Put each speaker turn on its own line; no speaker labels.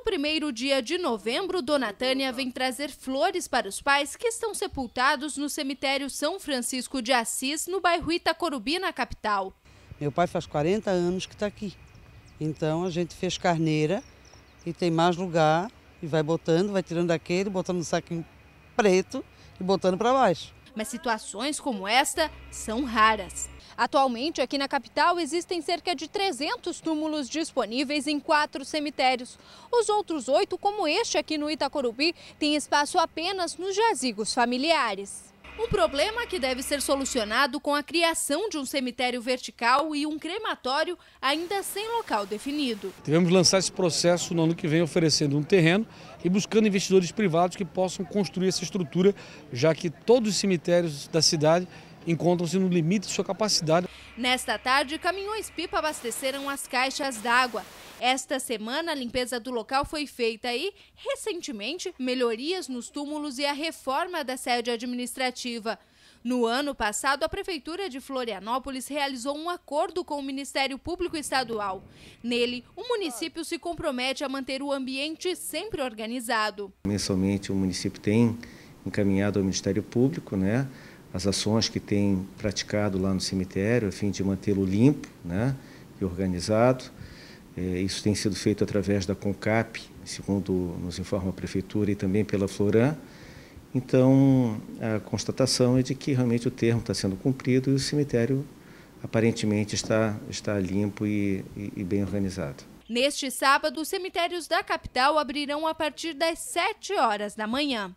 No primeiro dia de novembro, Dona Tânia vem trazer flores para os pais que estão sepultados no cemitério São Francisco de Assis, no bairro Itacorubi, na capital.
Meu pai faz 40 anos que está aqui. Então a gente fez carneira e tem mais lugar e vai botando, vai tirando daquele, botando no saquinho preto e botando para baixo.
Mas situações como esta são raras. Atualmente, aqui na capital, existem cerca de 300 túmulos disponíveis em quatro cemitérios. Os outros oito, como este aqui no Itacorubi, têm espaço apenas nos jazigos familiares. Um problema que deve ser solucionado com a criação de um cemitério vertical e um crematório ainda sem local definido.
Devemos lançar esse processo no ano que vem oferecendo um terreno e buscando investidores privados que possam construir essa estrutura, já que todos os cemitérios da cidade encontram-se no limite de sua capacidade.
Nesta tarde, caminhões-pipa abasteceram as caixas d'água. Esta semana, a limpeza do local foi feita e, recentemente, melhorias nos túmulos e a reforma da sede administrativa. No ano passado, a Prefeitura de Florianópolis realizou um acordo com o Ministério Público Estadual. Nele, o município se compromete a manter o ambiente sempre organizado.
Mensalmente, o município tem encaminhado ao Ministério Público né, as ações que tem praticado lá no cemitério, a fim de mantê-lo limpo né, e organizado. É, isso tem sido feito através da CONCAP, segundo nos informa a Prefeitura, e também pela Floran. Então, a constatação é de que realmente o termo está sendo cumprido e o cemitério aparentemente está, está limpo e, e, e bem organizado.
Neste sábado, os cemitérios da capital abrirão a partir das 7 horas da manhã.